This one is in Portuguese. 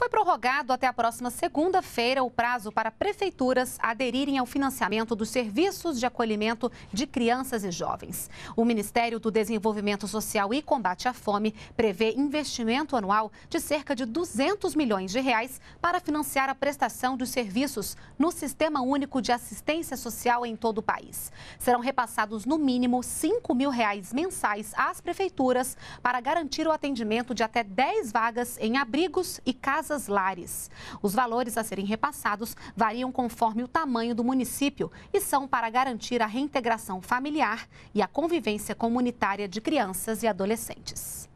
Foi prorrogado até a próxima segunda-feira o prazo para prefeituras aderirem ao financiamento dos serviços de acolhimento de crianças e jovens. O Ministério do Desenvolvimento Social e Combate à Fome prevê investimento anual de cerca de 200 milhões de reais para financiar a prestação dos serviços no Sistema Único de Assistência Social em todo o país. Serão repassados no mínimo 5 mil reais mensais às prefeituras para garantir o atendimento de até 10 vagas em abrigos e casas casas lares. Os valores a serem repassados variam conforme o tamanho do município e são para garantir a reintegração familiar e a convivência comunitária de crianças e adolescentes.